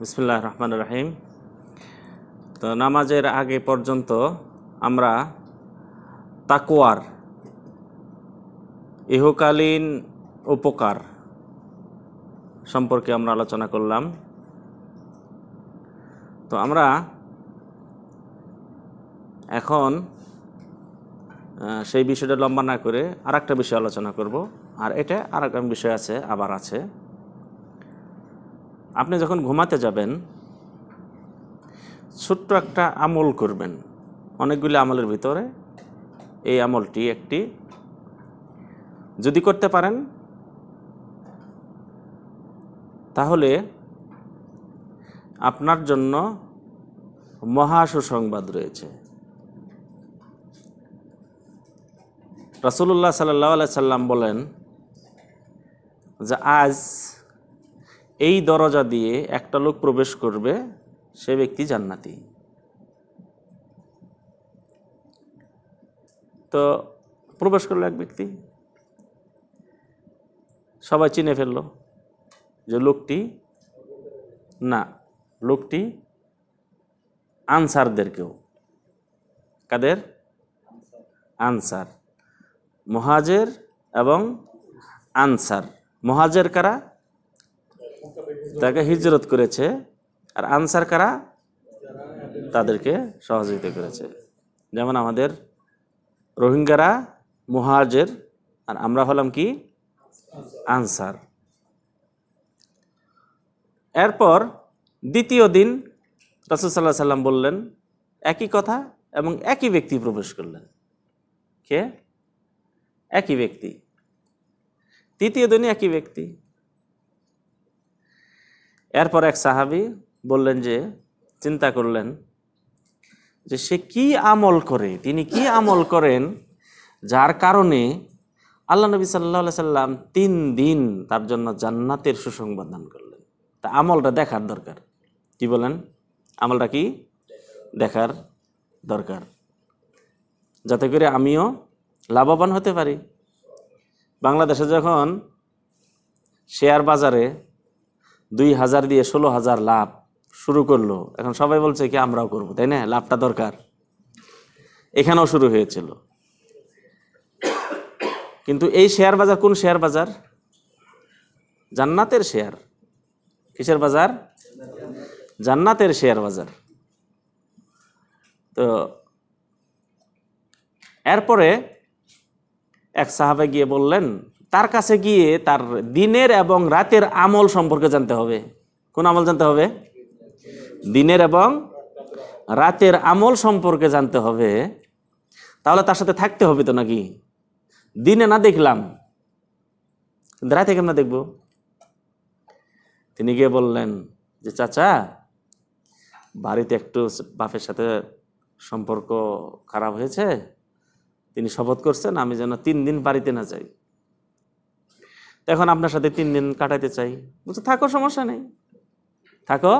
বিসমুল্লাহ রহমান রাহিম তো নামাজের আগে পর্যন্ত আমরা তাকুয়ার ইহকালীন উপকার সম্পর্কে আমরা আলোচনা করলাম তো আমরা এখন সেই বিষয়টা লম্বা না করে আর একটা বিষয় আলোচনা করব আর এটা আর বিষয় আছে আবার আছে আপনি যখন ঘুমাতে যাবেন ছোট্ট একটা আমল করবেন অনেকগুলি আমলের ভিতরে এই আমলটি একটি যদি করতে পারেন তাহলে আপনার জন্য মহা সুসংবাদ রয়েছে রসুল্লাহ সাল্লাহ সাল্লাম বলেন যে আজ এই দরজা দিয়ে একটা লোক প্রবেশ করবে সে ব্যক্তি জান্নাতি তো প্রবেশ করলো এক ব্যক্তি সবাই চিনে ফেলল যে লোকটি না লোকটি আনসারদের কেউ কাদের আনসার মহাজের এবং আনসার মহাজের কারা তাকে হিজরত করেছে আর আনসার কারা তাদেরকে সহযোগিতা করেছে যেমন আমাদের রোহিঙ্গারা মুহাজের আর আমরা হলাম কি আনসার এরপর দ্বিতীয় দিন রাসুলসাল্লাহ সাল্লাম বললেন একই কথা এবং একই ব্যক্তি প্রবেশ করলেন কে একই ব্যক্তি তৃতীয় দিনই একই ব্যক্তি এরপর এক সাহাবি বললেন যে চিন্তা করলেন যে সে কি আমল করে তিনি কি আমল করেন যার কারণে আল্লাহ নবী সাল্লা সাল্লাম তিন দিন তার জন্য জান্নাতের সুসংবাদ দান করলেন তা আমলটা দেখার দরকার কি বলেন আমলটা কি দেখার দরকার যাতে করে আমিও লাভবান হতে পারি বাংলাদেশে যখন শেয়ার বাজারে দুই হাজার দিয়ে ষোলো হাজার লাভ শুরু করলো এখন সবাই বলছে কি আমরাও করব তাই না লাভটা দরকার এখানেও শুরু হয়েছিল কিন্তু এই শেয়ার বাজার কোন শেয়ার বাজার জান্নাতের শেয়ার কিসের বাজার জান্নাতের শেয়ার বাজার তো এরপরে এক সাহাবে গিয়ে বললেন তার কাছে গিয়ে তার দিনের এবং রাতের আমল সম্পর্কে জানতে হবে কোন আমল জানতে হবে দিনের এবং রাতের আমল সম্পর্কে জানতে হবে তাহলে তার সাথে থাকতে হবে তো নাকি দিনে না দেখলাম রাতে কেমন দেখব তিনি গিয়ে বললেন যে চাচা বাড়িতে একটু বাপের সাথে সম্পর্ক খারাপ হয়েছে তিনি শপথ করছেন আমি যেন তিন দিন বাড়িতে না যাই এখন আপনার সাথে তিন দিন কাটাইতে চাই বলছে থাকো সমস্যা নেই থাকো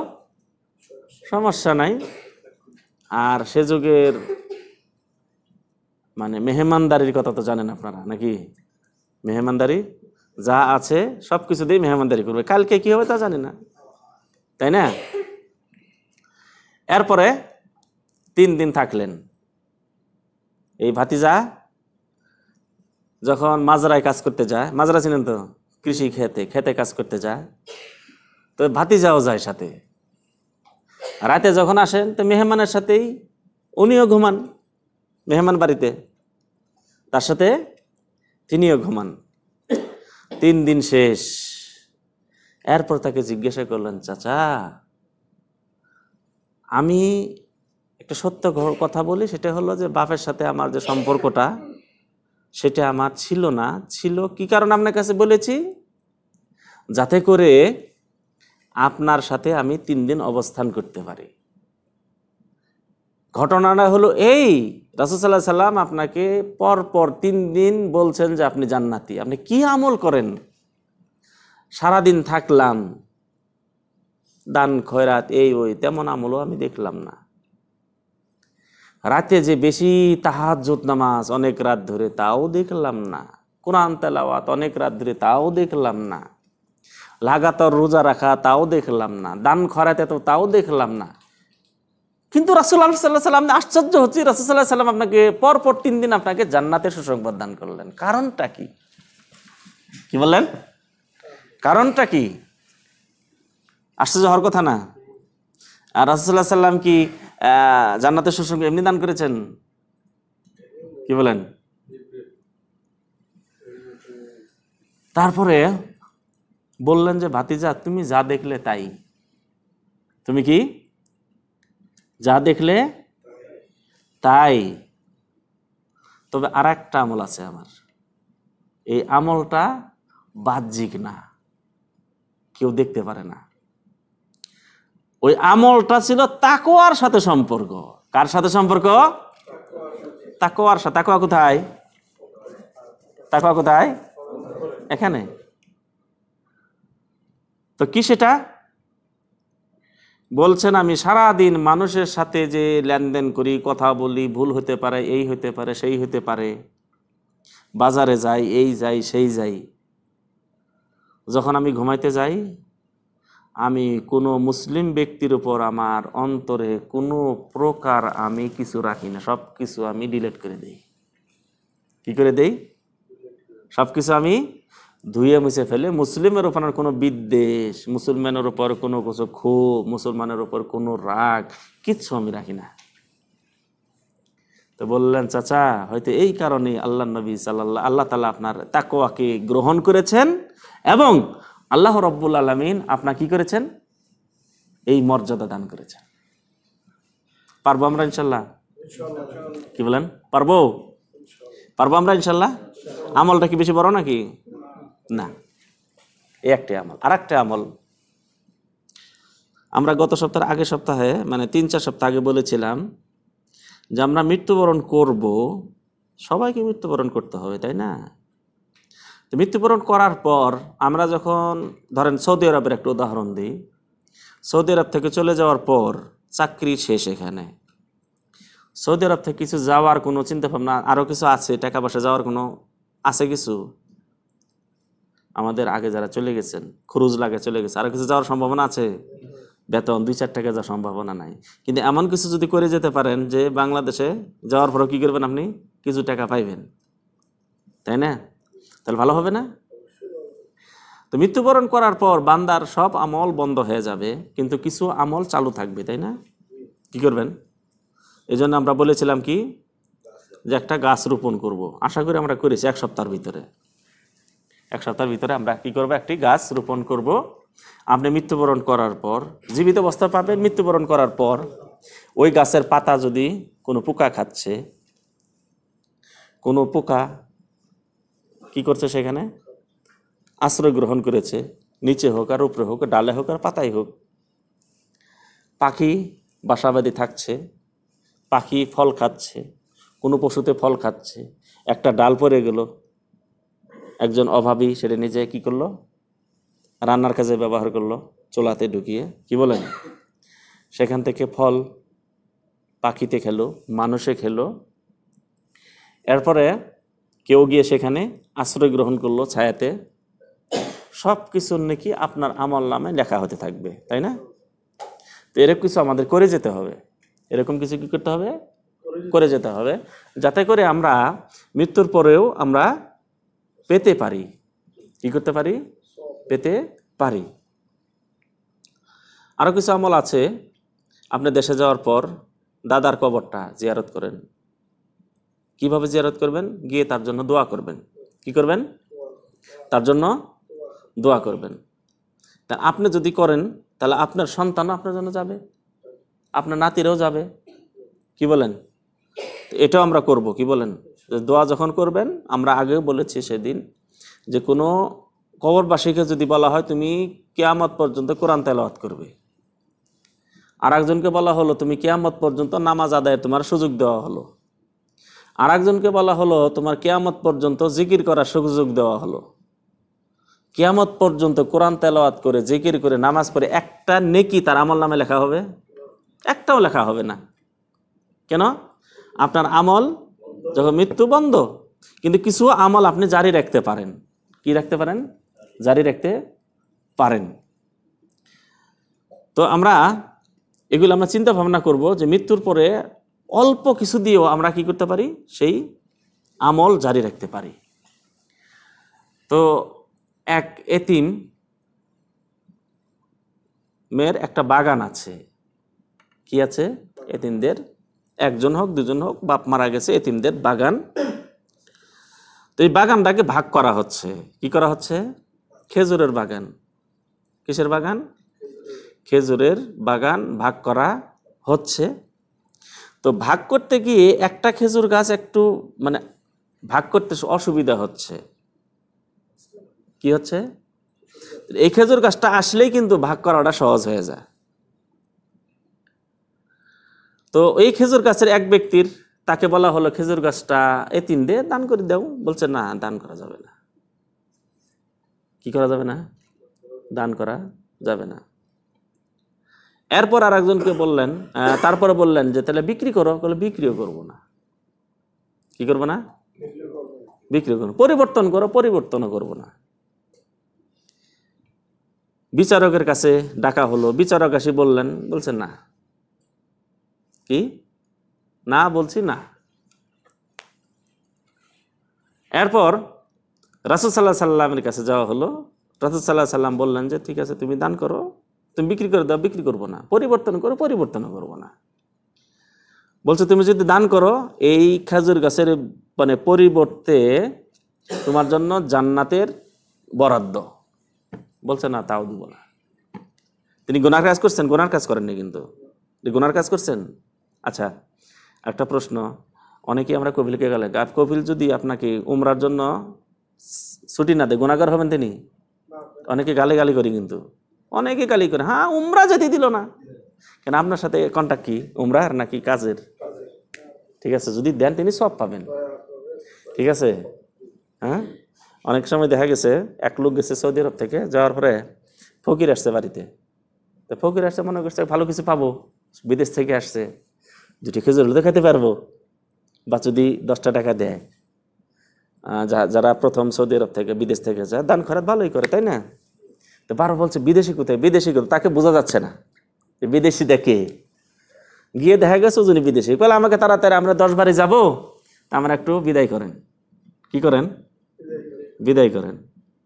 সমস্যা নাই আর সে যুগের মানে মেহমানদারির কথা তো জানেন আপনারা নাকি মেহমানদারি যা আছে সব কিছু দিয়ে মেহমানদারি করবে কালকে কি হবে তা জানি না তাই না এরপরে তিন দিন থাকলেন এই ভাতিজা যখন মাজরায় কাজ করতে যায় মাজরা চিনেন তো কৃষি খেতে খেতে কাজ করতে যায় তো ভাতি যাওয়া যায় সাথে রাতে যখন আসেন তো মেহমানের সাথেই উনিও ঘুমান মেহমান বাড়িতে তার সাথে তিনিও ঘুমান তিন দিন শেষ এরপর তাকে জিজ্ঞাসা করলেন চাচা আমি একটা সত্য কথা বলি সেটা হলো যে বাপের সাথে আমার যে সম্পর্কটা সেটা আমার ছিল না ছিল কি কারণ আপনার কাছে বলেছি যাতে করে আপনার সাথে আমি তিন দিন অবস্থান করতে পারি ঘটনাটা হলো এই রাসুসাল্লাহ সাল্লাম আপনাকে পরপর তিন দিন বলছেন যে আপনি জান্নাতি আপনি কি আমল করেন সারাদিন থাকলাম দান খয়রাত এই ওই তেমন আমলও আমি দেখলাম না রাতে যে বেশি তাহাজুত নামাজ অনেক রাত ধরে তাও দেখলাম না কোরআন তেলাওয়াত অনেক রাত ধরে তাও দেখলাম না লাগাতার রোজা রাখা তাও দেখলাম না দান খরাতে তো তাও দেখলাম না কিন্তু আল্লাহ সাল্লাহ সাল্লাম আশ্চর্য হচ্ছে সাল্লাহ সাল্লাম আপনাকে পরপর তিন দিন আপনাকে জান্নাতের সুসংবাদ দান করলেন কারণটা কি কি বললেন কারণটা কি আশ্চর্য হওয়ার কথা না আর রাসুল্লাহ সাল্লাম কি জান্নাতের সুসংখ্যা এমনি দান করেছেন কি বলেন তারপরে বললেন যে ভাতিজা তুমি যা দেখলে তাই তুমি কি যা দেখলে তাই তবে আর একটা আমল আছে আমার এই আমলটা বাহ্যিক না কেউ দেখতে পারে না ওই আমলটা ছিল তাকোয়ার সাথে সম্পর্ক কার সাথে সম্পর্ক তাকোয়ার সাথে তাকোয়া কোথায় তাকোয়া কোথায় এখানে তো কি সেটা বলছেন আমি সারা দিন মানুষের সাথে যে লেনদেন করি কথা বলি ভুল হতে পারে এই হতে পারে সেই হতে পারে বাজারে যাই এই যাই সেই যাই যখন আমি ঘুমাইতে যাই আমি কোনো মুসলিম ব্যক্তির উপর আমার অন্তরে কোনো প্রকার আমি কিছু রাখি না সব কিছু আমি ডিলেট করে দিই কি করে দেই সব কিছু আমি ধুয়ে মুছে ফেলে মুসলিমের উপর কোনো বিদ্বেষ মুসলমানের উপর কোনো কিছু ক্ষোভ মুসলমানের উপর কোনো রাগ কিছু আমি রাখি না তো বললেন চাচা হয়তো এই কারণে আল্লাহ নবী সাল্লাহ আল্লাহ তালা আপনার তাকোয়াকে গ্রহণ করেছেন এবং আল্লাহ রব্বুল আলমিন আপনা কি করেছেন এই মর্যাদা দান করেছেন পারবো আমরা ইনশাল্লাহ কি বলেন পারবো পারবো আমরা ইনশাল্লাহ আমলটা কি বেশি বড় নাকি না এই একটা আমল আর একটা আমল আমরা গত সপ্তাহের আগের সপ্তাহে মানে তিন চার সপ্তাহ আগে বলেছিলাম যে আমরা মৃত্যুবরণ করব সবাইকে মৃত্যুবরণ করতে হবে তাই না মৃত্যুবরণ করার পর আমরা যখন ধরেন সৌদি আরবের একটা উদাহরণ দিই সৌদি আরব থেকে চলে যাওয়ার পর চাকরি শেষ এখানে সৌদি আরব থেকে কিছু যাওয়ার কোনো চিন্তা ভাবনা আরও কিছু আছে টাকা পয়সা যাওয়ার কোনো আছে কিছু আমাদের আগে যারা চলে গেছেন খরুজ লাগে চলে গেছে আরও কিছু যাওয়ার সম্ভাবনা আছে বেতন দুই চার টাকা যাওয়ার সম্ভাবনা নাই কিন্তু এমন কিছু যদি করে যেতে পারেন যে বাংলাদেশে যাওয়ার পরও কী করবেন আপনি কিছু টাকা পাইবেন তাই না তাহলে ভালো হবে না তো মৃত্যুবরণ করার পর বান্দার সব আমল বন্ধ হয়ে যাবে কিন্তু কিছু আমল চালু থাকবে তাই না কি করবেন এই জন্য আমরা বলেছিলাম কি যে একটা গাছ রোপণ করব। আশা করি আমরা করেছি এক সপ্তাহের ভিতরে এক সপ্তাহের ভিতরে আমরা কি করব একটি গাছ রোপণ করব। আপনি মৃত্যুবরণ করার পর জীবিত অবস্থা পাবেন মৃত্যুবরণ করার পর ওই গাছের পাতা যদি কোনো পোকা খাচ্ছে কোনো পোকা কি করছে সেখানে আশ্রয় গ্রহণ করেছে নিচে হোক আর উপরে হোক ডালে হোক আর পাতাই হোক পাখি বাসাবাদী থাকছে পাখি ফল খাচ্ছে কোনো পশুতে ফল খাচ্ছে একটা ডাল পড়ে গেল একজন অভাবী সেটা নিজে কি করলো রান্নার কাজে ব্যবহার করলো চোলাতে ঢুকিয়ে কি বলেন সেখান থেকে ফল পাখিতে খেলো মানুষে খেলো এরপরে কেউ গিয়ে সেখানে আশ্রয় গ্রহণ করলো ছায়াতে সব কিছুর নাকি আপনার আমল নামে লেখা হতে থাকবে তাই না তো এরকম কিছু আমাদের করে যেতে হবে এরকম কিছু কি করতে হবে করে যেতে হবে যাতে করে আমরা মৃত্যুর পরেও আমরা পেতে পারি কি করতে পারি পেতে পারি আরও কিছু আমল আছে আপনি দেশে যাওয়ার পর দাদার কবরটা জিয়ারত করেন কিভাবে জিয়ারত করবেন গিয়ে তার জন্য দোয়া করবেন কি করবেন তার জন্য দোয়া করবেন তা আপনি যদি করেন তাহলে আপনার সন্তানও আপনার জন্য যাবে আপনার নাতিরাও যাবে কি বলেন এটাও আমরা করব কি বলেন দোয়া যখন করবেন আমরা আগে বলেছি সেদিন যে কোনো কবরবাসীকে যদি বলা হয় তুমি কেয়ামত পর্যন্ত কোরআন তেলাওয়াত করবে আর একজনকে বলা হলো তুমি কেয়ামত পর্যন্ত নামাজ আদায় তোমার সুযোগ দেওয়া হলো আর একজনকে বলা হলো তোমার কেয়ামত পর্যন্ত জিকির করার সুযোগ দেওয়া হলো কেয়ামত পর্যন্ত কোরআন তেলাওয়াত করে জিকির করে নামাজ পড়ে একটা নেকি তার আমল নামে লেখা হবে একটাও লেখা হবে না কেন আপনার আমল যখন মৃত্যু বন্ধ কিন্তু কিছু আমল আপনি জারি রাখতে পারেন কি রাখতে পারেন জারি রাখতে পারেন তো আমরা এগুলো আমরা চিন্তা ভাবনা করব যে মৃত্যুর পরে অল্প কিছু দিয়েও আমরা কি করতে পারি সেই আমল জারি রাখতে পারি তো এক এতিম মেয়ের একটা বাগান আছে কি আছে এতিমদের একজন হোক দুজন হোক বাপ মারা গেছে এতিমদের বাগান তো এই বাগানটাকে ভাগ করা হচ্ছে কি করা হচ্ছে খেজুরের বাগান কিসের বাগান খেজুরের বাগান ভাগ করা হচ্ছে তো ভাগ করতে গিয়ে একটা খেজুর গাছ একটু মানে ভাগ করতে অসুবিধা হচ্ছে কি হচ্ছে এই খেজুর গাছটা আসলেই কিন্তু ভাগ করাটা সহজ হয়ে যায় তো এই খেজুর গাছের এক ব্যক্তির তাকে বলা হলো খেজুর গাছটা এ তিন দিয়ে দান করে দাও বলছে না দান করা যাবে না কি করা যাবে না দান করা যাবে না এরপর আর একজনকে বললেন তারপরে বললেন যে তাহলে বিক্রি করো বলে বিক্রিও করবো না কি করবো না বিক্রি করবো পরিবর্তন করো পরিবর্তনও করবো না বিচারকের কাছে ডাকা হলো বিচারক আসি বললেন বলছেন না কি না বলছি না এরপর রাসুল সাল্লাহ সাল্লামের কাছে যাওয়া হলো রাসুল সাল্লাহ সাল্লাম বললেন যে ঠিক আছে তুমি দান করো তুমি বিক্রি করে দাও বিক্রি করবো না পরিবর্তন করো পরিবর্তন করবো না বলছে তুমি যদি দান করো এই খেজুর গাছের মানে পরিবর্তে তোমার জন্য জান্নাতের বরাদ্দ বলছে না তাও দিব না তিনি গোনার কাজ করছেন গোনার কাজ করেননি কিন্তু গোনার কাজ করছেন আচ্ছা একটা প্রশ্ন অনেকেই আমরা কপিলকে গেলে আর কপিল যদি আপনাকে উমরার জন্য ছুটি না দেয় গুণাগার হবেন তিনি অনেকে গালে গালি করি কিন্তু অনেকে গালি করে হ্যাঁ উমরা যেতে দিল না কেন আপনার সাথে কন্টাক্ট কি উমরার নাকি কাজের ঠিক আছে যদি দেন তিনি সব পাবেন ঠিক আছে হ্যাঁ অনেক সময় দেখা গেছে এক লোক গেছে সৌদি আরব থেকে যাওয়ার পরে ফকির আসছে বাড়িতে তো ফকির আসছে মনে করছে ভালো কিছু পাবো বিদেশ থেকে আসছে দুটি খেজুর তো খেতে পারবো বা যদি দশটা টাকা দেয় যারা প্রথম সৌদি আরব থেকে বিদেশ থেকে যায় দান খরাত ভালোই করে তাই না তো বারো বলছে বিদেশি কোথায় বিদেশি কোথায় তাকে বোঝা যাচ্ছে না বিদেশি দেখে গিয়ে দেখা গেছে উজুনি বিদেশি বলে আমাকে তাড়াতাড়ি আমরা দশ বারে যাবো আমরা একটু বিদায় করেন কি করেন বিদায় করেন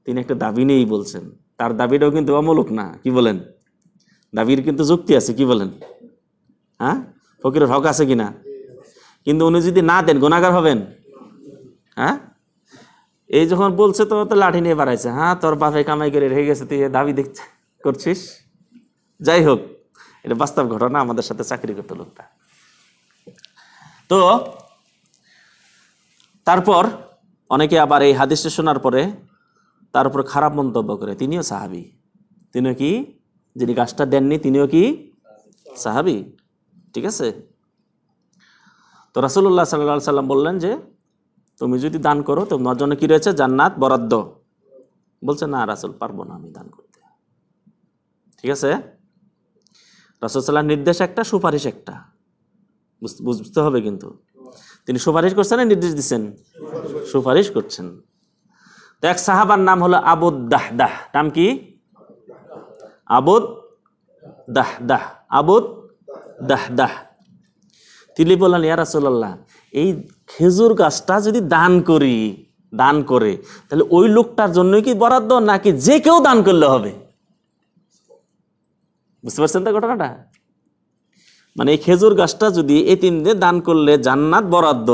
তিনি একটা দাবি নিয়েই বলছেন তার দাবিটাও কিন্তু অমূলক না কি বলেন দাবির কিন্তু যুক্তি আছে কি বলেন হ্যাঁ ফকিরের হক আছে কিনা কিন্তু উনি যদি না দেন গোনাগার হবেন হ্যাঁ এই যখন বলছে তো তো লাঠি নিয়ে বাড়াইছে হ্যাঁ তোর বাপে কামাই করে রেখে গেছে তুই দাবি দেখছে করছিস যাই হোক এটা বাস্তব ঘটনা আমাদের সাথে চাকরি করতে লোকটা তো তারপর অনেকে আবার এই হাদিসটা শোনার পরে তার উপর খারাপ মন্তব্য করে তিনিও সাহাবি তিনিও কি যিনি গাছটা দেননি তিনিও কি সাহাবি ঠিক আছে তো রাসুল্লাহ সাল্লাহ সাল্লাম বললেন যে তুমি যদি দান করো তোমার জন্য কি রয়েছে জান্নাত বরাদ্দ বলছে না রাসুল পারবো না আমি দান করতে ঠিক আছে রাসুলসাল্লাহ নির্দেশ একটা সুপারিশ একটা বুঝতে হবে কিন্তু তিনি সুপারিশ করছেন না নির্দেশ দিচ্ছেন সুপারিশ করছেন তো এক সাহাবার নাম হলো আবুদ দাহ দাহ নাম কি আবুদ দাহ দাহ আবুদ দাহ দাহ তিনি বললেন ইয়া রাসুল্লাহ এই খেজুর গাছটা যদি দান করি দান করে তাহলে ওই লোকটার জন্যই কি বরাদ্দ নাকি যে কেউ দান করলে হবে বুঝতে পারছেন তো ঘটনাটা মানে এই খেজুর গাছটা যদি এই তিনদের দান করলে জান্নাত বরাদ্দ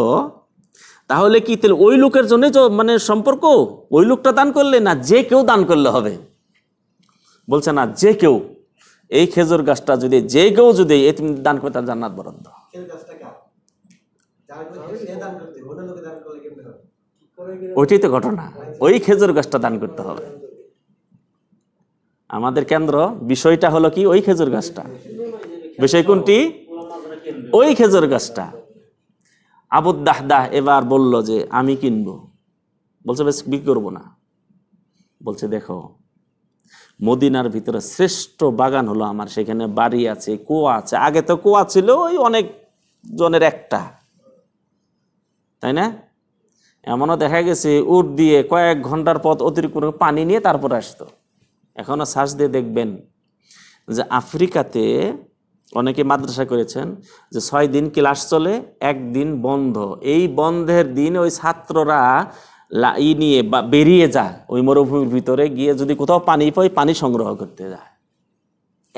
তাহলে কি তাহলে ওই লোকের জন্য মানে সম্পর্ক ওই লোকটা দান করলে না যে কেউ দান করলে হবে বলছে না যে কেউ এই খেজুর গাছটা যদি যে কেউ যদি এতিম দান করে তার জান্নাত বরাদ্দ ওইটাই তো ঘটনা ওই খেজুর গাছটা দান করতে হবে আমাদের কেন্দ্র বিষয়টা হলো কি ওই খেজুর গাছটা বিষয় কোনটি ওই খেজুর গাছটা আবুদ্দাহ দাহ এবার বলল যে আমি কিনব বলছে বেশ বিক্রি করবো না বলছে দেখো মদিনার ভিতরে শ্রেষ্ঠ বাগান হলো আমার সেখানে বাড়ি আছে কুয়া আছে আগে তো কুয়া ছিল ওই অনেক জনের একটা তাই না এমনও দেখা গেছে উট দিয়ে কয়েক ঘন্টার পথ অতিরিক্ত পানি নিয়ে তারপর আসতো এখনও সার্চ দিয়ে দেখবেন যে আফ্রিকাতে অনেকে মাদ্রাসা করেছেন যে ছয় দিন ক্লাস চলে একদিন বন্ধ এই বন্ধের দিন ওই ছাত্ররা ই নিয়ে বা বেরিয়ে যায় ওই মরুভূমির ভিতরে গিয়ে যদি কোথাও পানি পাই পানি সংগ্রহ করতে যায়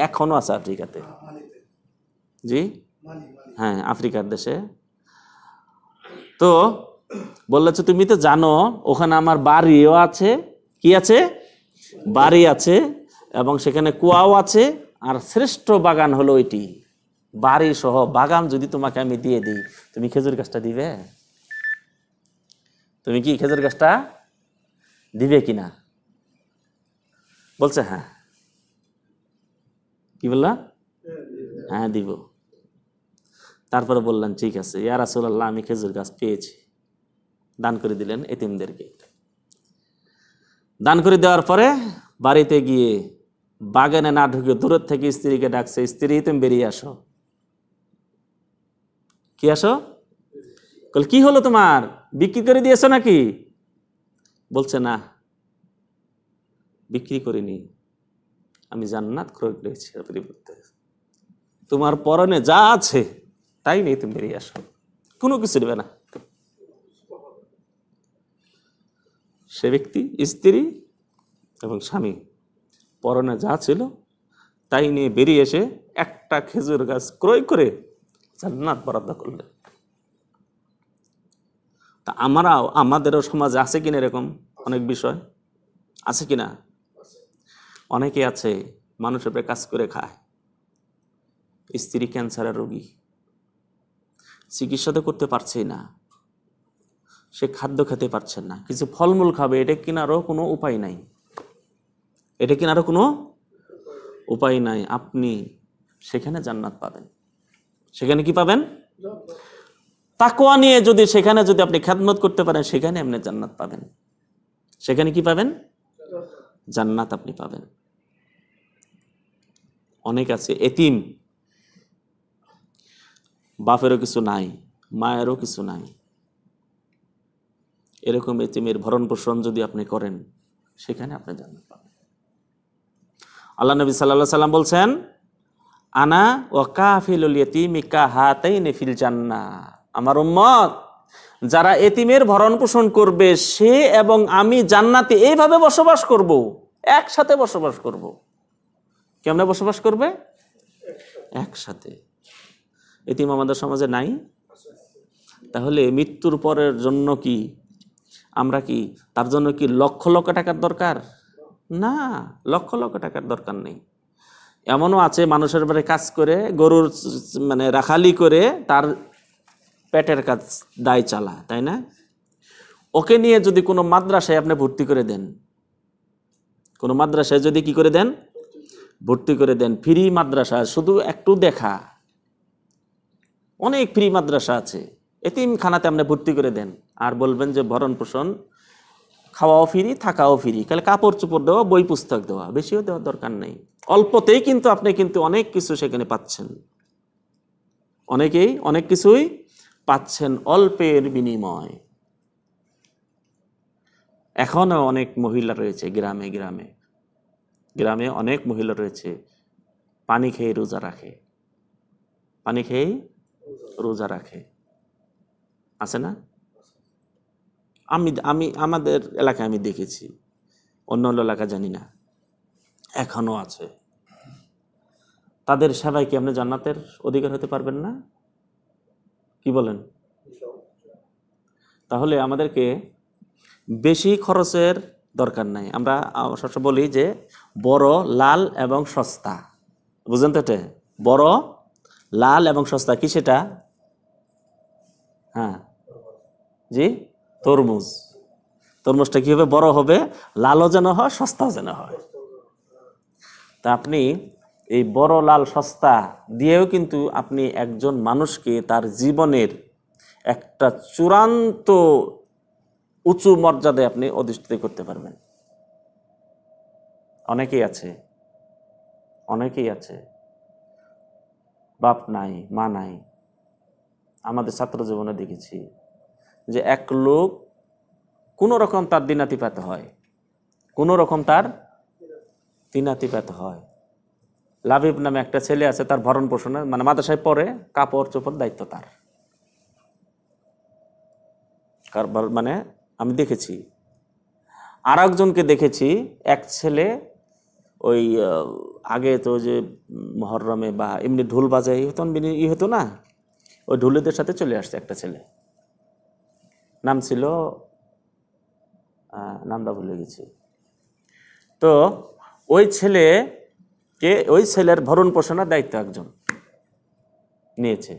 এখনও আছে আফ্রিকাতে জি হ্যাঁ আফ্রিকার দেশে তো বললেছে তুমি তো জানো ওখানে আমার বাড়িও আছে কি আছে বাড়ি আছে এবং সেখানে কুয়াও আছে আর শ্রেষ্ঠ বাগান হলো ওইটি বাড়ি সহ বাগান যদি তোমাকে আমি দিয়ে দিই তুমি খেজুর গাছটা দিবে তুমি কি খেজুর গাছটা দিবে কিনা বলছে হ্যাঁ কি বললা হ্যাঁ দিব তারপরে বললেন ঠিক আছে ইয়া আল্লাহ আমি খেজুর গাছ পেয়েছি দান করে দিলেন এতিমদেরকে দান করে দেওয়ার পরে বাড়িতে গিয়ে বাগানে না ঢুকে দূরের থেকে স্ত্রীকে ডাকছে স্ত্রী তুমি বেরিয়ে আসো কি আসো কল কি হলো তোমার বিক্রি করে দিয়েছো নাকি বলছে না বিক্রি করিনি আমি জান্নাত ক্রয় করেছি তোমার পরনে যা আছে তাই নেই তুমি বেরিয়ে আসো কোনো কিছু নেবে না সে ব্যক্তি স্ত্রী এবং স্বামী পরনে যা ছিল তাই নিয়ে বেরিয়ে এসে একটা খেজুর গাছ ক্রয় করে জান্নাত বরাদ্দ করলেন তা আমরাও আমাদেরও সমাজে আছে কিনা এরকম অনেক বিষয় আছে কিনা অনেকে আছে মানুষের কাজ করে খায় স্ত্রী ক্যান্সারের রোগী চিকিৎসা তো করতে পারছেই না সে খাদ্য খেতে পারছেন না কিছু ফলমূল খাবে এটা কিনারও কোনো উপায় নাই এটা কিনারও কোনো উপায় নাই আপনি সেখানে জান্নাত পাবেন সেখানে কি পাবেন তাকোয়া নিয়ে যদি সেখানে যদি আপনি খ্যাতমত করতে পারেন সেখানে আপনি জান্নাত পাবেন সেখানে কি পাবেন জান্নাত আপনি পাবেন অনেক আছে এতিম বাপেরও কিছু নাই মায়েরও কিছু নাই এরকম এতিমের ভরণ পোষণ যদি আপনি করেন সেখানে আপনি জানতে পাবেন আল্লাহ নবী সাল্লা সাল্লাম বলছেন আনা ও কাফিলুল ইয়তিমি কা হাতাই নেফিল জান্না আমার উম্মত যারা এতিমের ভরণ পোষণ করবে সে এবং আমি জান্নাতে এইভাবে বসবাস করব একসাথে বসবাস করব কেমনে বসবাস করবে একসাথে এতিম আমাদের সমাজে নাই তাহলে মৃত্যুর পরের জন্য কি আমরা কি তার জন্য কি লক্ষ লক্ষ টাকার দরকার না লক্ষ লক্ষ টাকার দরকার নেই এমনও আছে মানুষের বাড়ি কাজ করে গরুর মানে রাখালি করে তার পেটের কাজ দায় চালা তাই না ওকে নিয়ে যদি কোনো মাদ্রাসায় আপনি ভর্তি করে দেন কোনো মাদ্রাসায় যদি কি করে দেন ভর্তি করে দেন ফ্রি মাদ্রাসা শুধু একটু দেখা অনেক ফ্রি মাদ্রাসা আছে এতিমখানাতে আপনি ভর্তি করে দেন আর বলবেন যে ভরণ পোষণ খাওয়াও ফিরি থাকাও ফিরি তাহলে কাপড় চোপড় দেওয়া বই পুস্তক দেওয়া বেশিও দেওয়ার দরকার নেই অল্পতেই কিন্তু আপনি কিন্তু অনেক কিছু সেখানে পাচ্ছেন অনেকেই অনেক কিছুই পাচ্ছেন অল্পের বিনিময় এখনও অনেক মহিলা রয়েছে গ্রামে গ্রামে গ্রামে অনেক মহিলা রয়েছে পানি খেয়ে রোজা রাখে পানি খেয়ে রোজা রাখে আছে না আমি আমি আমাদের এলাকায় আমি দেখেছি অন্য অন্য এলাকা জানি না এখনও আছে তাদের সেবায় কি আপনি জান্নাতের অধিকার হতে পারবেন না কি বলেন তাহলে আমাদেরকে বেশি খরচের দরকার নাই আমরা সবসময় বলি যে বড় লাল এবং সস্তা বুঝলেন তো বড় লাল এবং সস্তা কি সেটা হ্যাঁ জি তরমুজ তরমুজটা কি হবে বড় হবে লালও যেন হয় সস্তাও যেন হয় তা আপনি এই বড় লাল সস্তা দিয়েও কিন্তু আপনি একজন মানুষকে তার জীবনের একটা চূড়ান্ত উঁচু মর্যাদায় আপনি অধিষ্ঠিত করতে পারবেন অনেকেই আছে অনেকেই আছে বাপ নাই মা নাই আমাদের ছাত্র জীবনে দেখেছি যে এক লোক কোনো রকম তার দিনাতিপাত হয় কোনো রকম তার দিনাতিপাত হয় লাভিব নামে একটা ছেলে আছে তার ভরণ পোষণে মানে মাদ্রাসায় পরে কাপড় চোপড় দায়িত্ব তার মানে আমি দেখেছি আর একজনকে দেখেছি এক ছেলে ওই আগে তো যে মহরমে বা এমনি ঢোল বাজায় ই ই হতো না ওই ঢুলেদের সাথে চলে আসছে একটা ছেলে নাম ছিল নামটা ভুলে গেছি তো ওই ছেলে কে ওই ছেলের ভরণ পোষণের দায়িত্ব একজন নিয়েছে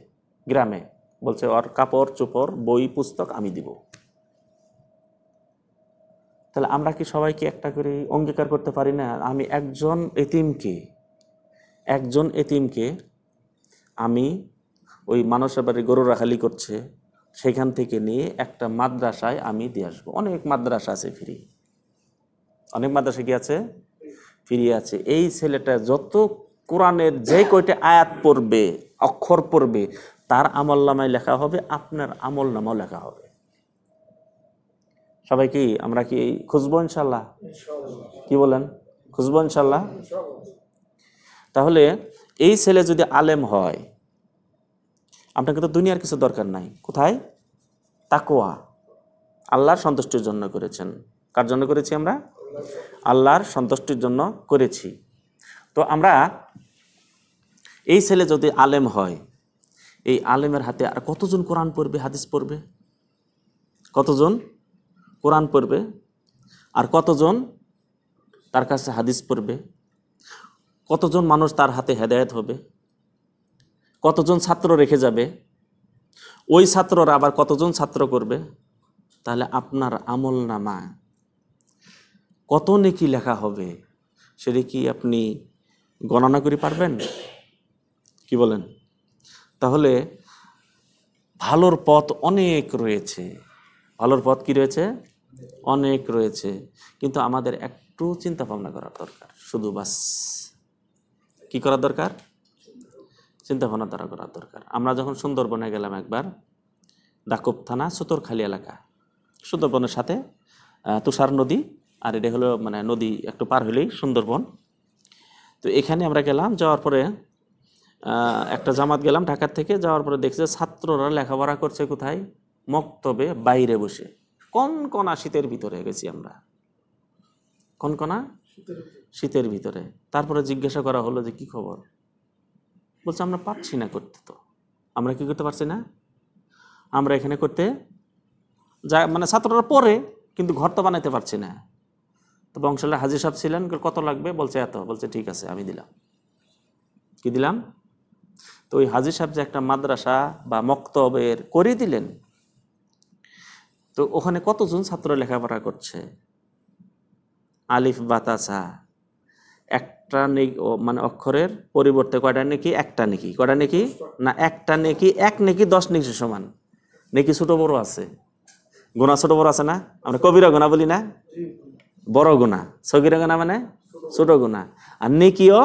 গ্রামে বলছে ওর কাপড় চোপড় বই পুস্তক আমি দিব তাহলে আমরা কি সবাইকে একটা করে অঙ্গীকার করতে পারি না আমি একজন এতিমকে একজন এতিমকে আমি ওই মানুষের বাড়ি গরু রাখালি করছে সেখান থেকে নিয়ে একটা মাদ্রাসায় আমি দিয়ে আসবো অনেক মাদ্রাসা আছে ফিরি অনেক মাদ্রাসা কি আছে ফিরিয়ে আছে এই ছেলেটা যত কোরআনের যে কয়টা আয়াত পড়বে অক্ষর পড়বে তার আমল নামায় লেখা হবে আপনার আমল নামাও লেখা হবে সবাই কি আমরা কি খুঁজবো ইনশাল্লাহ কি বলেন খুঁজবো ইনশাল্লাহ তাহলে এই ছেলে যদি আলেম হয় আপনাকে তো দুনিয়ার কিছু দরকার নাই কোথায় তাকোয়া আল্লাহর সন্তুষ্টির জন্য করেছেন কার জন্য করেছি আমরা আল্লাহর সন্তুষ্টির জন্য করেছি তো আমরা এই ছেলে যদি আলেম হয় এই আলেমের হাতে আর কতজন কোরআন পড়বে হাদিস পড়বে কতজন কোরআন পড়বে আর কতজন তার কাছে হাদিস পড়বে কতজন মানুষ তার হাতে হেদায়ত হবে কতজন ছাত্র রেখে যাবে ওই ছাত্ররা আবার কতজন ছাত্র করবে তাহলে আপনার আমল নামা কত নেকি লেখা হবে সেটা কি আপনি গণনা করে পারবেন কি বলেন তাহলে ভালোর পথ অনেক রয়েছে ভালোর পথ কি রয়েছে অনেক রয়েছে কিন্তু আমাদের একটু চিন্তা ভাবনা করার দরকার শুধু বাস কি করার দরকার চিন্তা ভাবনা দ্বারা করার দরকার আমরা যখন সুন্দরবনে গেলাম একবার ডাকুব থানা সুতরখালি এলাকা সুন্দরবনের সাথে তুষার নদী আর এটা হলো মানে নদী একটু পার হলেই সুন্দরবন তো এখানে আমরা গেলাম যাওয়ার পরে একটা জামাত গেলাম ঢাকার থেকে যাওয়ার পরে দেখছি ছাত্ররা লেখাপড়া করছে কোথায় মক্তবে বাইরে বসে কনকনা শীতের ভিতরে গেছি আমরা কনকনা শীতের ভিতরে তারপরে জিজ্ঞাসা করা হলো যে কি খবর বলছে আমরা পারছি না করতে তো আমরা কি করতে পারছি না আমরা এখানে করতে যা মানে ছাত্ররা পরে কিন্তু ঘর তো বানাইতে পারছি না তো বংশালে হাজির সাহেব ছিলেন কত লাগবে বলছে এত বলছে ঠিক আছে আমি দিলাম কি দিলাম তো ওই হাজির সাহেব যে একটা মাদ্রাসা বা মক্তবের করে দিলেন তো ওখানে কতজন ছাত্র লেখাপড়া করছে আলিফ বাতাসা একটা মানে অক্ষরের পরিবর্তে কয়টা নেকি একটা নেকি কয়টা নেকি না একটা নেকি এক নেকি দশ নেকি সমান নেকি ছোট বড় আছে গোনা ছোট বড় আছে না আমরা কবিরা গোনা বলি না বড় গোনা সগিরা গোনা মানে ছোট গোনা আর নেকিও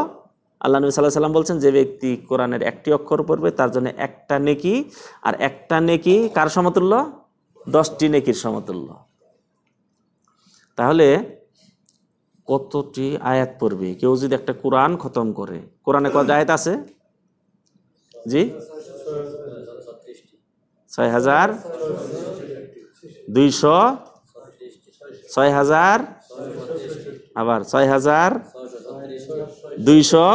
আল্লাহ নবী সাল্লাহ সাল্লাম বলছেন যে ব্যক্তি কোরআনের একটি অক্ষর পড়বে তার জন্য একটা নেকি আর একটা নেকি কার সমতুল্য দশটি নেকির সমতুল্য তাহলে কতটি আয়াত পড়বে কেউ যদি একটা কোরআন খতম করে কোরআনে কত আয়াত আছে জি ছয় হাজার দুইশো ছয় হাজার আবার ছয় হাজার দুইশো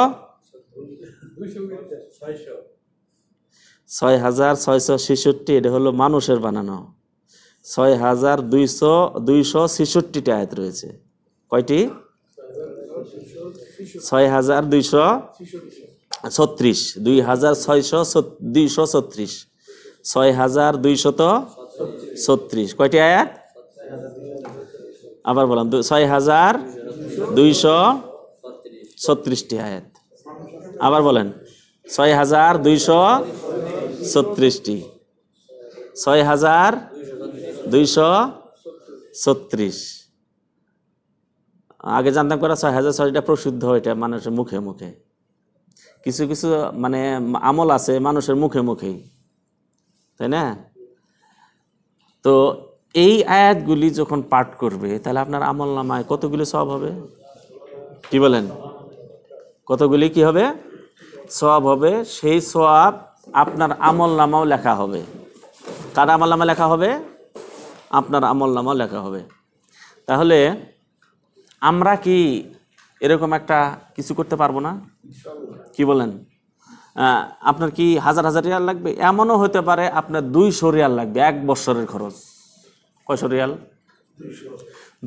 ছয় হাজার ছয়শো ছেষট্টি এটা হলো মানুষের বানানো ছয় হাজার দুইশো দুইশো ছেষট্টিটি আয়াত রয়েছে কয়টি ছয় হাজার দুইশো ছত্রিশ দুই হাজার ছয়শো দুইশো ছত্রিশ ছয় হাজার দুইশত ছত্রিশ কয়টি আয়াত আবার বলেন ছয় হাজার দুইশো ছত্রিশটি আয়াত আবার বলেন ছয় হাজার দুইশো ছত্রিশটি ছয় হাজার দুইশো ছত্রিশ আগে জানতাম করা ছয় হাজার ছয়টা প্রসিদ্ধ এটা মানুষের মুখে মুখে কিছু কিছু মানে আমল আছে মানুষের মুখে মুখেই তাই না তো এই আয়াতগুলি যখন পাঠ করবে তাহলে আপনার আমল নামায় কতগুলি সব হবে কি বলেন কতগুলি কি হবে সব হবে সেই সব আপনার আমল নামাও লেখা হবে কার আমল নামা লেখা হবে আপনার আমল নামা লেখা হবে তাহলে আমরা কি এরকম একটা কিছু করতে পারবো না কি বলেন আপনার কি হাজার হাজার রিয়াল লাগবে এমনও হতে পারে আপনার দুইশো রিয়াল লাগবে এক বছরের খরচ কয়শো রিয়াল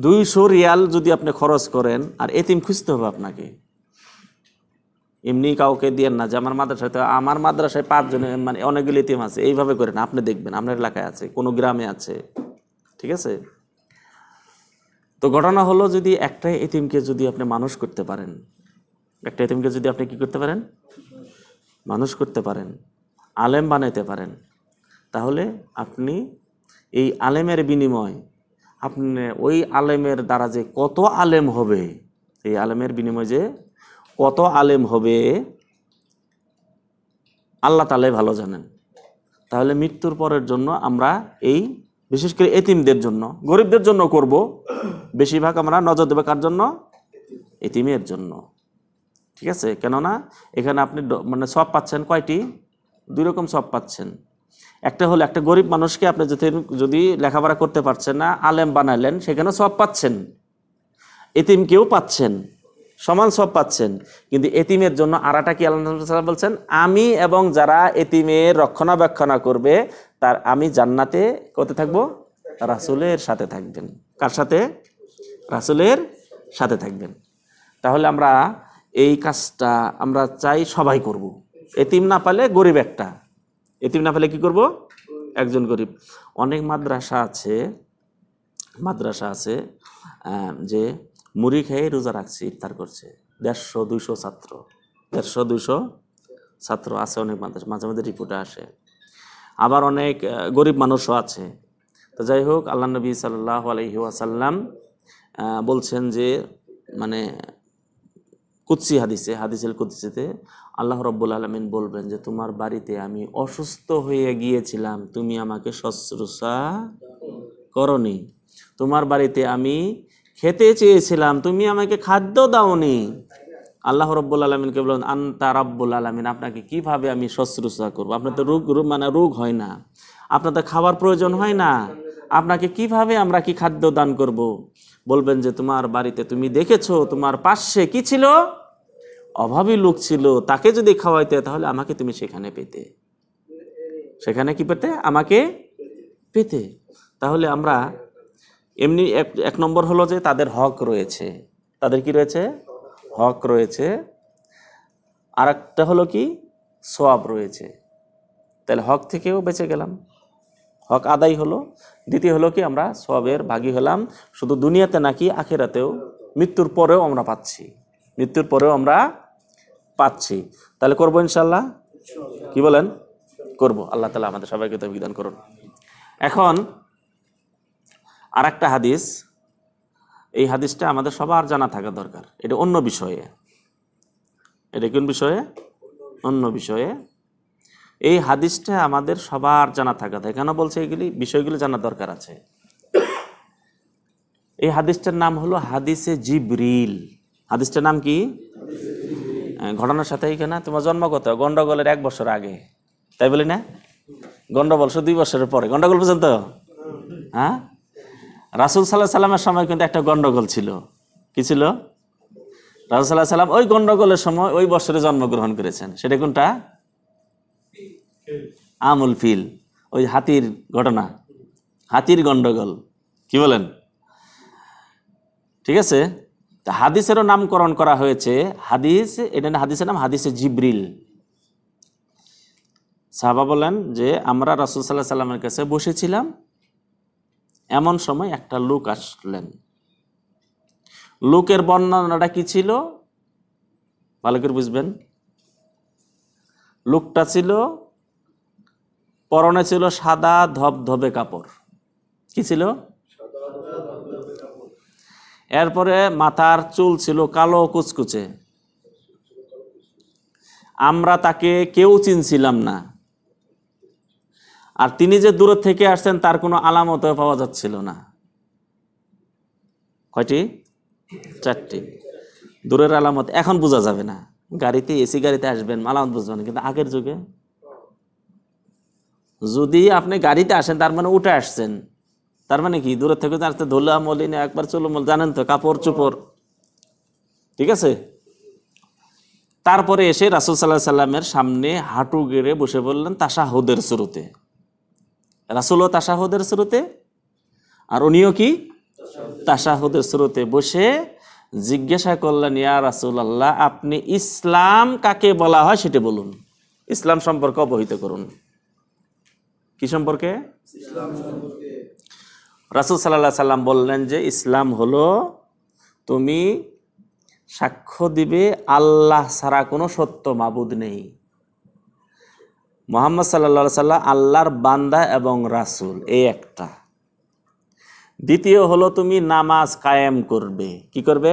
দুইশো রিয়াল যদি আপনি খরচ করেন আর এতিম খুঁজতে হবে আপনাকে এমনি কাউকে দিয়ে না যে আমার মাদ্রাসায় তো আমার মাদ্রাসায় পাঁচজনে মানে অনেকগুলো এতিম আছে এইভাবে করেন আপনি দেখবেন আপনার এলাকায় আছে কোনো গ্রামে আছে ঠিক আছে তো ঘটনা হলো যদি একটা এতিমকে যদি আপনি মানুষ করতে পারেন একটা এতিমকে যদি আপনি কি করতে পারেন মানুষ করতে পারেন আলেম বানাইতে পারেন তাহলে আপনি এই আলেমের বিনিময় আপনি ওই আলেমের দ্বারা যে কত আলেম হবে এই আলেমের বিনিময় যে কত আলেম হবে আল্লাহ তালে ভালো জানেন তাহলে মৃত্যুর পরের জন্য আমরা এই বিশেষ করে এতিমদের জন্য গরিবদের জন্য করব বেশিরভাগ আমরা নজর দেবে কার জন্য এতিমের জন্য ঠিক আছে কেননা এখানে আপনি মানে সব পাচ্ছেন কয়টি দুই রকম সব পাচ্ছেন একটা হলো একটা গরিব মানুষকে আপনি যদি যদি লেখাপড়া করতে পারছেন না আলেম বানালেন সেখানে সব পাচ্ছেন এতিমকেও পাচ্ছেন সমান সব পাচ্ছেন কিন্তু এতিমের জন্য আরাটা কি আল্লাহ বলছেন আমি এবং যারা এতিমের রক্ষণাবেক্ষণা করবে তার আমি জান্নাতে কত থাকবো রাসুলের সাথে থাকবেন কার সাথে রাসুলের সাথে থাকবেন তাহলে আমরা এই কাজটা আমরা চাই সবাই করব। এতিম না পালে গরিব একটা এতিম না পালে কি করব একজন গরিব অনেক মাদ্রাসা আছে মাদ্রাসা আছে যে মুড়ি খেয়ে রোজা রাখছে ইফতার করছে দেড়শো দুইশো ছাত্র দেড়শো দুইশো ছাত্র আছে অনেক মানুষ মাঝে মাঝে রিপোর্টে আসে আবার অনেক গরিব মানুষও আছে তো যাই হোক আল্লাহ নবী সাল্লাহ আলহি আসাল্লাম বলছেন যে মানে কুৎসি হাদিসে হাদিসের কুৎসিতে আল্লাহ রব্বুল আলমিন বলবেন যে তোমার বাড়িতে আমি অসুস্থ হয়ে গিয়েছিলাম তুমি আমাকে শুশ্রূষা করি তোমার বাড়িতে আমি খেতে চেয়েছিলাম তুমি আমাকে খাদ্য দাওনি আল্লাহ রব্বুল আলমিনকে বলুন আন্তা রব্বুল আলমিন আপনাকে কিভাবে আমি শস্ত্রসা করবো আপনার তো রোগ মানে রোগ হয় না আপনার তো খাবার প্রয়োজন হয় না আপনাকে কিভাবে আমরা কি খাদ্য দান করব। বলবেন যে তোমার বাড়িতে তুমি দেখেছো তোমার পাশে কি ছিল অভাবী লোক ছিল তাকে যদি খাওয়াইতে তাহলে আমাকে তুমি সেখানে পেতে সেখানে কি পেতে আমাকে পেতে তাহলে আমরা এমনি এক নম্বর হলো যে তাদের হক রয়েছে তাদের কি রয়েছে হক রয়েছে আর একটা হলো কি সোয়াব রয়েছে তাহলে হক থেকেও বেঁচে গেলাম হক আদায় হলো দ্বিতীয় হলো কি আমরা সবের ভাগি হলাম শুধু দুনিয়াতে নাকি আখেরাতেও মৃত্যুর পরেও আমরা পাচ্ছি মৃত্যুর পরেও আমরা পাচ্ছি তাহলে করব ইনশাল্লাহ কি বলেন করব আল্লাহ তালা আমাদের সবাইকে তো বিধান করুন এখন আর একটা হাদিস এই হাদিসটা আমাদের সবার জানা থাকা দরকার এটা অন্য বিষয়ে এটা কোন বিষয়ে অন্য বিষয়ে এই হাদিসটা আমাদের সবার জানা থাকা দরকার কেন বলছে এইগুলি বিষয়গুলি জানা দরকার আছে এই হাদিসটার নাম হলো হাদিসে জিবরিল হাদিসটার নাম কি হ্যাঁ, ঘটনার সাথে কেনা তোমার জন্ম কত গন্ডগোলের এক বছর আগে তাই বলি না গন্ডগোল শুধু দুই বছরের পরে গন্ডগোল পর্যন্ত হ্যাঁ রাসুল সাল্লাহ সাল্লামের সময় কিন্তু একটা গন্ডগোল ছিল কি ছিল রাসুল সাল্লাহ সাল্লাম ওই গন্ডগোলের সময় ওই বছরে জন্মগ্রহণ করেছেন সেটা কোনটা আমুল ফিল ওই হাতির ঘটনা হাতির গন্ডগোল কি বলেন ঠিক আছে হাদিসেরও নামকরণ করা হয়েছে হাদিস এটা না হাদিসের নাম হাদিসে জিব্রিল সাহাবা বলেন যে আমরা রাসুল সাল্লাহ সাল্লামের কাছে বসেছিলাম এমন সময় একটা লোক আসলেন লোকের বর্ণনাটা কি ছিল ভালো করে বুঝবেন লোকটা ছিল পরনে ছিল সাদা ধবধবে কাপড় কি ছিল এরপরে মাথার চুল ছিল কালো কুচকুচে আমরা তাকে কেউ চিনছিলাম না আর তিনি যে দূর থেকে আসছেন তার কোনো আলামত পাওয়া যাচ্ছিল না কয়টি চারটি দূরের আলামত এখন বোঝা যাবে না গাড়িতে এসি গাড়িতে আসবেন আলামত বুঝবেন কিন্তু আগের যুগে যদি আপনি গাড়িতে আসেন তার মানে উঠে আসছেন তার মানে কি দূরের থেকে আসতে ধুলা মলিনে একবার মল জানেন তো কাপড় চোপড় ঠিক আছে তারপরে এসে রাসুল সাল্লাহ সাল্লামের সামনে হাঁটু গেড়ে বসে বললেন তাসাহুদের শুরুতে রাসুলও তাসাহদের শুরুতে আর উনিও কি তাসাহদের শুরুতে বসে জিজ্ঞাসা করলেন ইয়া আল্লাহ আপনি ইসলাম কাকে বলা হয় সেটা বলুন ইসলাম সম্পর্কে অবহিত করুন কি সম্পর্কে রাসুল সাল্লাহ সাল্লাম বললেন যে ইসলাম হলো তুমি সাক্ষ্য দিবে আল্লাহ ছাড়া কোনো সত্য মাবুদ নেই মোহাম্মদ সাল্লা সাল্লাহ আল্লাহর বান্দা এবং রাসুল এই একটা দ্বিতীয় হলো তুমি নামাজ কায়েম করবে কি করবে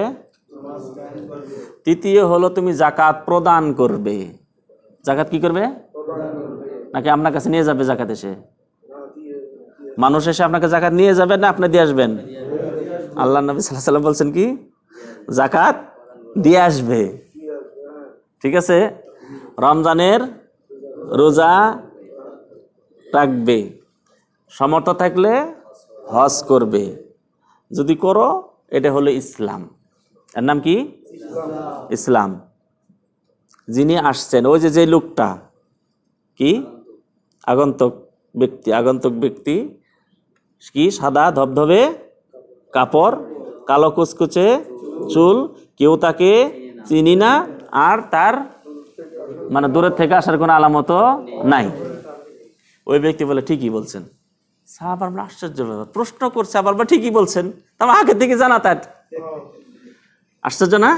তৃতীয় হলো তুমি জাকাত প্রদান করবে জাকাত কি করবে নাকি আপনার কাছে নিয়ে যাবে জাকাত এসে মানুষ এসে আপনাকে জাকাত নিয়ে যাবেন না আপনি দিয়ে আসবেন আল্লাহ নবী সাল্লাহ সাল্লাম বলছেন কি জাকাত দিয়ে আসবে ঠিক আছে রমজানের রোজা রাখবে সমর্থ থাকলে হজ করবে যদি করো এটা হলো ইসলাম এর নাম কি ইসলাম যিনি আসছেন ওই যে যে লোকটা কি আগন্তক ব্যক্তি আগন্তক ব্যক্তি কি সাদা ধবধবে কাপড় কালো কুচকুচে চুল কেউ তাকে চিনি না আর তার মানে দূরের থেকে আসার কোনো আলামত নাই ওই ব্যক্তি বলে ঠিকই বলছেন সাহাব আশ্চর্য ব্যাপার প্রশ্ন করছে আবার বা ঠিকই বলছেন তার মানে আগে থেকে জানা তার আশ্চর্য না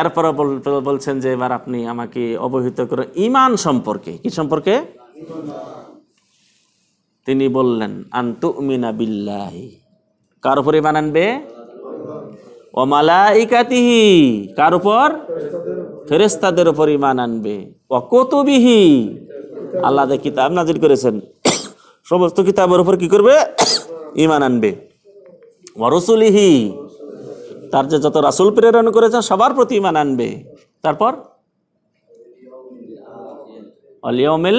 এরপরে বলছেন যে এবার আপনি আমাকে অবহিত করে ইমান সম্পর্কে কি সম্পর্কে তিনি বললেন আন্তু মিনা বিল্লাহি কার উপর ইমান আনবে ও মালাইকাতিহি কার উপর ফেরেস্তাদের ওপর ইমান আনবে অকতবিহি আল্লাহ কিতাব নাজির করেছেন সমস্ত কিতাবের ওপর কি করবে ইমান আনবে অরসুলিহি তার যে যত রাসুল প্রেরণ করেছেন সবার প্রতি ইমান আনবে তারপর অলিয়মিল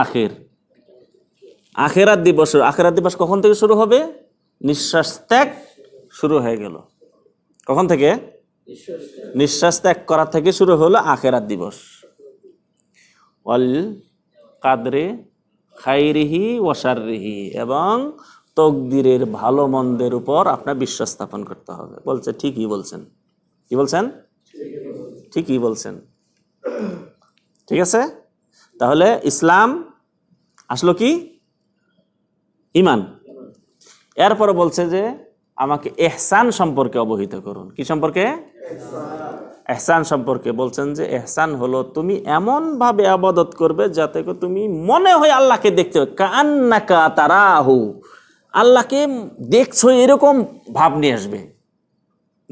আখের আখেরাত দিবস আখেরাত দিবস কখন থেকে শুরু হবে নিঃশ্বাস ত্যাগ শুরু হয়ে গেল কখন থেকে নিঃশ্বাস ত্যাগ করা থেকে শুরু হলো আখেরাত দিবস অল কাদরে খাইরিহি ওয়াসারিহি এবং তকদিরের ভালো মন্দের উপর আপনার বিশ্বাস স্থাপন করতে হবে বলছে ঠিকই বলছেন কি বলছেন ঠিকই বলছেন ঠিক আছে তাহলে ইসলাম আসলো কি ইমান এরপরে বলছে যে আমাকে এহসান সম্পর্কে অবহিত করুন কি সম্পর্কে এহসান সম্পর্কে বলছেন যে এহসান হলো তুমি এমনভাবে আবাদত করবে যাতে তুমি মনে হয় আল্লাহকে দেখতে কান্নাকা তারাহু আল্লাহকে দেখছো এরকম ভাব নিয়ে আসবে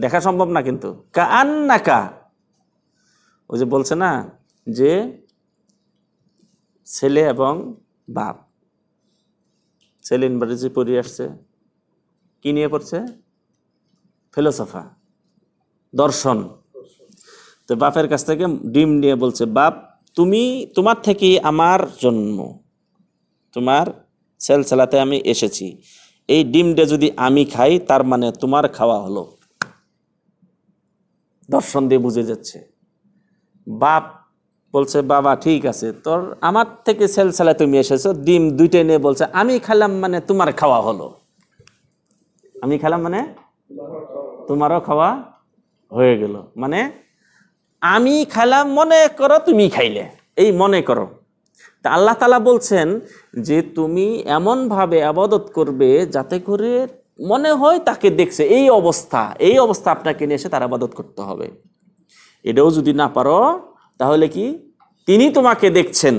দেখা সম্ভব না কিন্তু কান্নাকা ওই যে বলছে না যে ছেলে এবং বাপ ছেলে ইউনিভার্সিটি পড়িয়ে আসছে কি নিয়ে পড়ছে ফিলোসফা দর্শন তো বাপের কাছ থেকে ডিম নিয়ে বলছে বাপ তুমি তোমার থেকে আমার জন্ম তোমার সেলসেলাতে আমি এসেছি এই ডিমটা যদি আমি খাই তার মানে তোমার খাওয়া হলো দর্শন দিয়ে বুঝে যাচ্ছে বাপ বলছে বাবা ঠিক আছে তোর আমার থেকে সেলসেলা তুমি এসেছো ডিম দুইটাই নিয়ে বলছে আমি খেলাম মানে তোমার খাওয়া হলো আমি খেলাম মানে তোমারও খাওয়া হয়ে গেল মানে আমি খাইলাম মনে করো তুমি খাইলে এই মনে করো তা আল্লাহ তালা বলছেন যে তুমি এমনভাবে আবাদত করবে যাতে করে মনে হয় তাকে দেখছে এই অবস্থা এই অবস্থা আপনাকে নিয়ে এসে তার আবাদত করতে হবে এটাও যদি না পারো তাহলে কি তিনি তোমাকে দেখছেন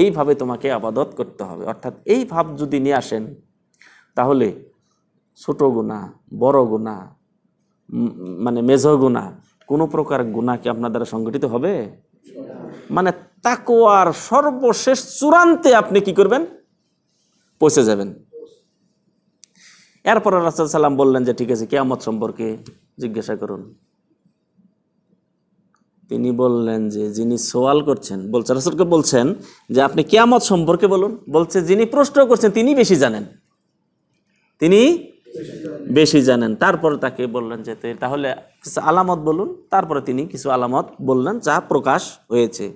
এইভাবে তোমাকে আবাদত করতে হবে অর্থাৎ এই ভাব যদি নিয়ে আসেন তাহলে ছোট গুণা বড় গুণা মানে মেজ গুণা কোনো প্রকার গুণা কি আপনার দ্বারা সংগঠিত হবে মানে তাকোয়ার সর্বশেষ চূড়ান্তে আপনি কি করবেন পৌঁছে যাবেন এরপর রাসুল সাল্লাম বললেন যে ঠিক আছে কেয়ামত সম্পর্কে জিজ্ঞাসা করুন তিনি বললেন যে যিনি সোয়াল করছেন বলছে রাসুলকে বলছেন যে আপনি কেয়ামত সম্পর্কে বলুন বলছে যিনি প্রশ্ন করছেন তিনি বেশি জানেন তিনি বেশি জানেন তারপরে তাকে বললেন যে তাহলে কিছু আলামত বলুন তারপরে তিনি কিছু আলামত বললেন যা প্রকাশ হয়েছে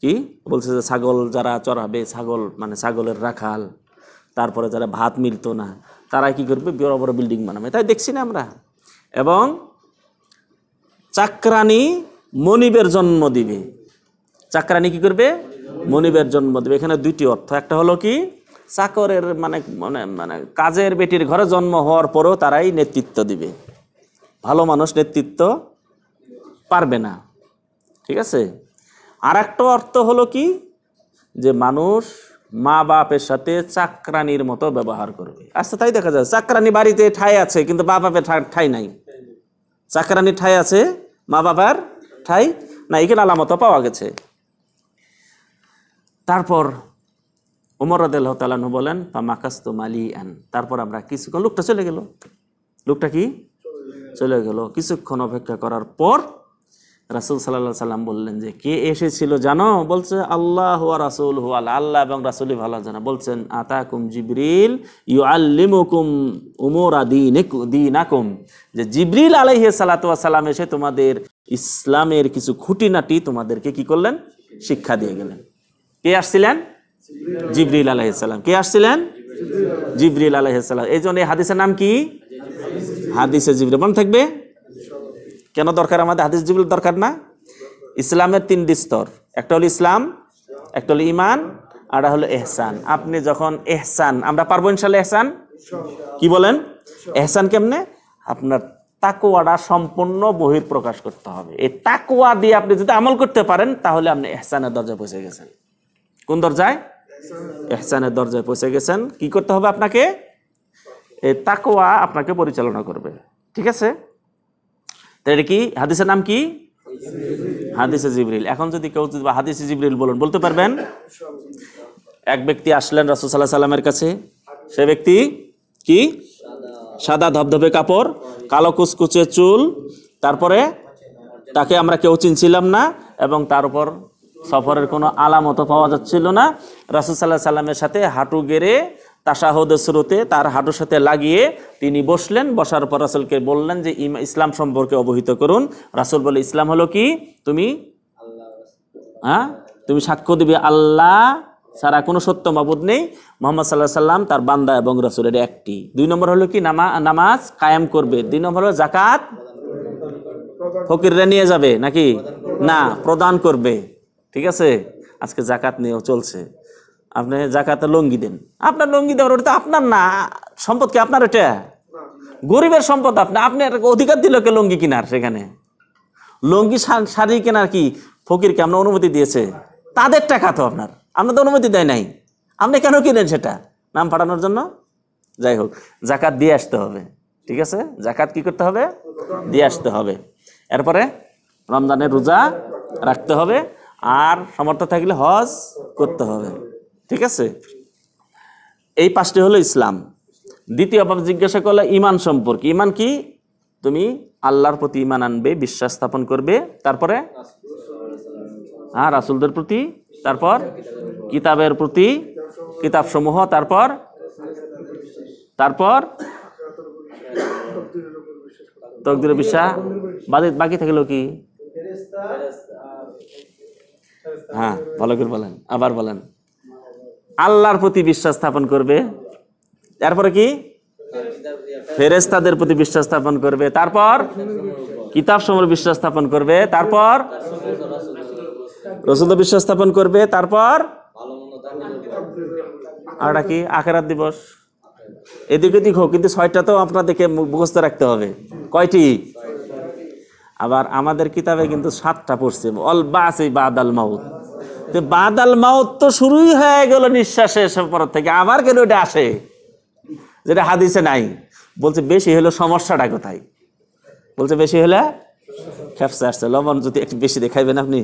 কি বলছে যে ছাগল যারা চড়াবে ছাগল মানে ছাগলের রাখাল তারপরে যারা ভাত মিলতো না তারা কি করবে বড় বড় বিল্ডিং বানাবে তাই দেখছি না আমরা এবং চাকরানি মনিবের জন্ম দিবে চাকরানি কি করবে মনিবের জন্ম দেবে এখানে দুইটি অর্থ একটা হলো কি চাকরের মানে মানে মানে কাজের বেটির ঘরে জন্ম হওয়ার পরও তারাই নেতৃত্ব দিবে ভালো মানুষ নেতৃত্ব পারবে না ঠিক আছে আর একটা অর্থ হলো কি যে মানুষ মা বাপের সাথে চাকরানির মতো ব্যবহার করবে আচ্ছা তাই দেখা যায় চাকরানি বাড়িতে ঠাই আছে কিন্তু মা বাপের ঠাই নাই চাকরানি ঠাই আছে মা বাবার ঠাই না এখানে আলামত পাওয়া গেছে তারপর ওমর রাদেল বলেন বা মাকাস্ত মালি আন তারপর আমরা কিছুক্ষণ লোকটা চলে গেল লোকটা কি চলে গেল কিছুক্ষণ অপেক্ষা করার পর রাসুল সাল্লাহ সাল্লাম বললেন যে কে এসেছিল জানো বলছে আল্লাহ হুয়া রাসুল হুয়াল আল্লাহ এবং রাসুলি ভালো জানা বলছেন আতাকুম জিবরিল ইউ হুকুম উমর আদিনাকুম যে জিবরিল আলহ সালাতাম এসে তোমাদের ইসলামের কিছু খুঁটিনাটি তোমাদেরকে কি করলেন শিক্ষা দিয়ে গেলেন কে আসছিলেন জিবরিল আলাহিসাল্লাম কে আসছিলেন জিবরিল আলাহিসাল্লাম এই জন্য এই হাদিসের নাম কি হাদিসে জিবরি মনে থাকবে কেন দরকার আমাদের হাদিস জিবরিল দরকার না ইসলামের তিনটি স্তর একটা হলো ইসলাম একটা হলো ইমান আর হলো এহসান আপনি যখন এহসান আমরা পারবো ইনশাল্লাহ এহসান কি বলেন এহসান কেমনে আপনার তাকুয়াটা সম্পূর্ণ বহির প্রকাশ করতে হবে এই তাকুয়া দিয়ে আপনি যদি আমল করতে পারেন তাহলে আপনি এহসানের দরজা বসে গেছেন কোন দরজায় এহসানের দরজায় পৌঁছে গেছেন কি করতে হবে আপনাকে এই তাকোয়া আপনাকে পরিচালনা করবে ঠিক আছে তাই এটা কি হাদিসের নাম কি হাদিসে জিবরিল এখন যদি কেউ যদি হাদিসে জিবরিল বলুন বলতে পারবেন এক ব্যক্তি আসলেন রাসুল সাল্লামের কাছে সে ব্যক্তি কি সাদা ধবধবে কাপড় কালো কুচকুচে চুল তারপরে তাকে আমরা কেউ চিনছিলাম না এবং তার উপর সফরের কোনো আলামত পাওয়া যাচ্ছিল না রাসুল সাল্লাহ সাল্লামের সাথে হাঁটু গেড়ে তাসাহদ স্রোতে তার হাঁটুর সাথে লাগিয়ে তিনি বসলেন বসার পর রাসুলকে বললেন যে ইসলাম সম্পর্কে অবহিত করুন রাসুল বলে ইসলাম হলো কি তুমি হ্যাঁ তুমি সাক্ষ্য দিবে আল্লাহ সারা কোনো সত্য মাবুদ নেই মোহাম্মদ সাল্লাহ সাল্লাম তার বান্দা এবং রাসুলের একটি দুই নম্বর হলো কি নামা নামাজ কায়েম করবে দুই নম্বর হলো জাকাত ফকিররা নিয়ে যাবে নাকি না প্রদান করবে ঠিক আছে আজকে জাকাত নিয়েও চলছে আপনি জাকাতে লঙ্গি দেন আপনার লঙ্গি দেওয়ার ওটা তো আপনার না সম্পদ কি আপনার ওটা গরিবের সম্পদ আপনি আপনার অধিকার দিল কে লঙ্গি কেনার সেখানে লঙ্গি শাড়ি কেনার কি ফকিরকে আপনার অনুমতি দিয়েছে তাদের টাকা তো আপনার আপনার তো অনুমতি দেয় নাই আপনি কেন কিনেন সেটা নাম পাঠানোর জন্য যাই হোক জাকাত দিয়ে আসতে হবে ঠিক আছে জাকাত কি করতে হবে দিয়ে আসতে হবে এরপরে রমজানের রোজা রাখতে হবে আর সমর্থ থাকলে হজ করতে হবে ঠিক আছে এই পাঁচটি হলো ইসলাম দ্বিতীয় বাপ জিজ্ঞাসা করলে ইমান সম্পর্কে ইমান কি তুমি আল্লাহর প্রতি ইমান আনবে বিশ্বাস স্থাপন করবে তারপরে হ্যাঁ রাসুলদের প্রতি তারপর কিতাবের প্রতি সমূহ তারপর তারপর তকদির বিশ্বাস বাকি থাকলো কি হ্যাঁ ভালো করে বলেন আবার বলেন আল্লাহর প্রতি বিশ্বাস স্থাপন করবে তারপরে কি ফেরেস্তাদের প্রতি বিশ্বাস স্থাপন করবে তারপর কিতাব সমর বিশ্বাস স্থাপন করবে তারপর রসুল বিশ্বাস স্থাপন করবে তারপর আর কি আখেরাত দিবস এদিক ওদিক হোক কিন্তু ছয়টা তো আপনাদেরকে মুখস্থ রাখতে হবে কয়টি আবার আমাদের কিতাবে কিন্তু সাতটা পড়ছে অল বাস এই বাদাল মাউত তো বাদাল মাউত তো শুরুই হয়ে গেল নিঃশ্বাসের পর থেকে আবার কেন ওটা আসে যেটা হাদিসে নাই বলছে বেশি হলো সমস্যাটা কোথায় বলছে বেশি হলে খ্যাপসা আসছে লবণ যদি একটু বেশি দেখাইবেন আপনি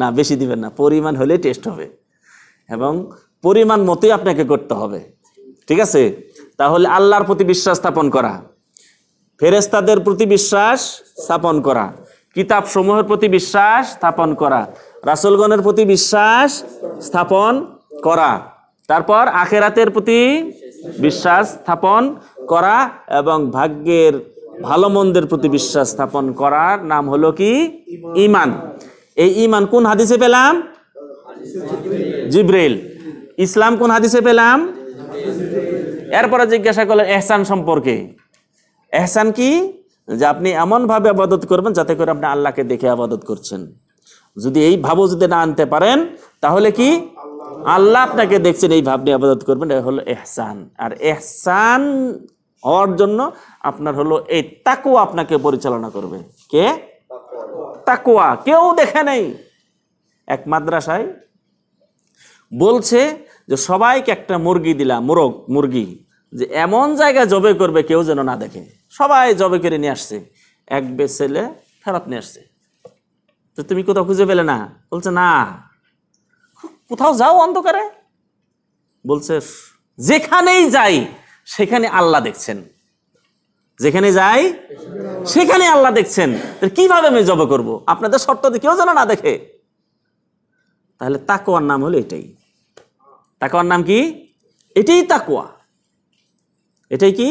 না বেশি দিবেন না পরিমাণ হলে টেস্ট হবে এবং পরিমাণ মতোই আপনাকে করতে হবে ঠিক আছে তাহলে আল্লাহর প্রতি বিশ্বাস স্থাপন করা ফেরেস্তাদের প্রতি বিশ্বাস স্থাপন করা কিতাব সমূহের প্রতি বিশ্বাস স্থাপন করা রাসুলগণের প্রতি বিশ্বাস স্থাপন করা তারপর আখেরাতের প্রতি বিশ্বাস স্থাপন করা এবং ভাগ্যের ভালো মন্দের প্রতি বিশ্বাস স্থাপন করার নাম হলো কি ইমান এই ইমান কোন হাদিসে পেলাম জিব্রেল ইসলাম কোন হাদিসে পেলাম এরপরে জিজ্ঞাসা করলেন এহসান সম্পর্কে এহসান কি যে আপনি এমনভাবে আবাদত করবেন যাতে করে আপনি আল্লাহকে দেখে আবাদত করছেন যদি এই ভাবও যদি না আনতে পারেন তাহলে কি আল্লাহ আপনাকে দেখছেন এই ভাবনি আবাদত করবেন এটা হলো এহসান আর এহসান হওয়ার জন্য আপনার হলো এই তাকুয়া আপনাকে পরিচালনা করবে কে তাকুয়া কেউ দেখে নেই এক মাদ্রাসায় বলছে যে সবাইকে একটা মুরগি দিলাম মোরগ মুরগি যে এমন জায়গায় জবে করবে কেউ যেন না দেখে সবাই জবে করে নিয়ে আসছে এক বে ছেলে ফেরত নিয়ে আসছে তো তুমি কোথাও খুঁজে পেলে না বলছে না কোথাও যাও অন্ধকারে বলছে যেখানেই যাই সেখানে আল্লাহ দেখছেন যেখানে যাই সেখানে আল্লাহ দেখছেন কিভাবে আমি জব করব আপনাদের শর্ত কেউ যেন না দেখে তাহলে তাকুয়ার নাম হলো এটাই তাকুয়ার নাম কি এটাই তাকুয়া এটাই কি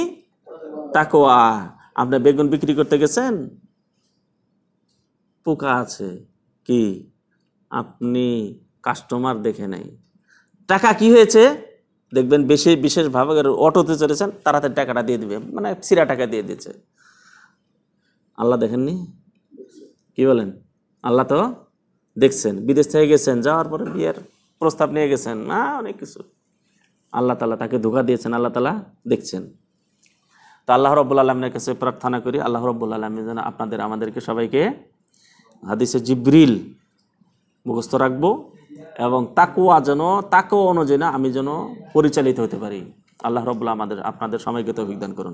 তাকোয়া আপনার বেগুন বিক্রি করতে গেছেন পোকা আছে কি আপনি কাস্টমার দেখে নেই টাকা কি হয়েছে দেখবেন বেশি বিশেষভাবে অটোতে চলেছেন তাড়াতাড়ি টাকাটা দিয়ে দিবে মানে সিরা টাকা দিয়ে দিচ্ছে আল্লাহ দেখেননি কি বলেন আল্লাহ তো দেখছেন বিদেশ থেকে গেছেন যাওয়ার পরে বিয়ের প্রস্তাব নিয়ে গেছেন না অনেক কিছু আল্লাহ তালা তাকে ধোকা দিয়েছেন আল্লাহ তালা দেখছেন তো আল্লাহ রব্বুল আলমের কাছে প্রার্থনা করি আল্লাহ রব্বুল আলমী যেন আপনাদের আমাদেরকে সবাইকে হাদিসে জিব্রিল মুখস্থ রাখবো এবং তাকুয়া যেন তাকুয়া অনুযায়ী আমি যেন পরিচালিত হতে পারি আল্লাহ রব্লা আমাদের আপনাদের সময়কে তো অভিজ্ঞান করুন